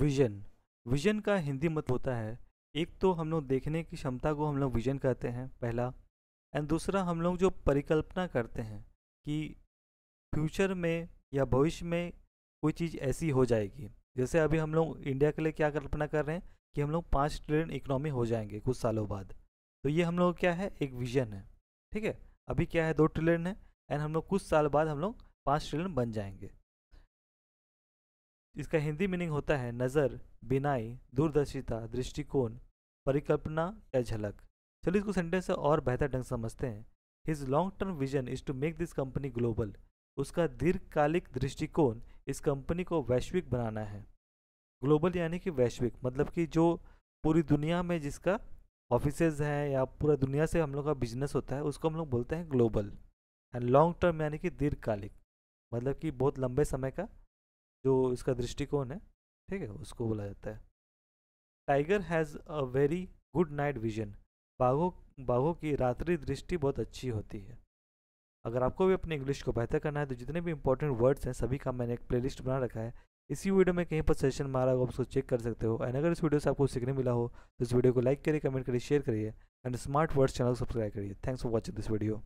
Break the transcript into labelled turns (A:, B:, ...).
A: vision vision का हिंदी मत मतलब होता है एक तो हम लोग देखने की क्षमता को हम लोग विजन कहते हैं पहला एंड दूसरा हम लोग जो परिकल्पना करते हैं कि फ्यूचर में या भविष्य में कोई चीज़ ऐसी हो जाएगी जैसे अभी हम लोग इंडिया के लिए क्या कल्पना कर रहे हैं कि हम लोग पाँच ट्रिलियन इकोनॉमी हो जाएंगे कुछ सालों बाद तो ये हम लोग क्या है एक विजन है ठीक है अभी क्या है दो ट्रिलियन है एंड हम लोग कुछ साल बाद हम लोग पाँच ट्रिलियन बन जाएंगे इसका हिंदी मीनिंग होता है नज़र बिनाई दूरदर्शिता दृष्टिकोण परिकल्पना या झलक चलिए इसको सेंटेंस से और बेहतर ढंग समझते हैं his long term vision is to make this company global उसका दीर्घकालिक दृष्टिकोण इस कंपनी को वैश्विक बनाना है ग्लोबल यानी कि वैश्विक मतलब कि जो पूरी दुनिया में जिसका ऑफिस हैं या पूरा दुनिया से हम लोग का बिजनेस होता है उसको हम लोग बोलते हैं ग्लोबल एंड लॉन्ग टर्म यानी कि दीर्घकालिक मतलब कि बहुत लंबे समय का जो इसका दृष्टिकोण है ठीक है उसको बोला जाता है tiger has a very good night vision बाघों बाघों की रात्रि दृष्टि बहुत अच्छी होती है अगर आपको भी अपने इंग्लिश को बेहतर करना है तो जितने भी इंपॉर्टेंट वर्ड्स हैं सभी का मैंने एक प्लेलिस्ट बना रखा है इसी वीडियो में कहीं पर सेशन मारा हो आप उसको चेक कर सकते हो एंड अगर इस वीडियो से आपको सीखने मिला हो तो इस वीडियो को लाइक करिए कमेंट करिए शेयर करिए एंड स्मार्ट वर्ड्स चैनल को सब्सक्राइब करिए thanks for watching this video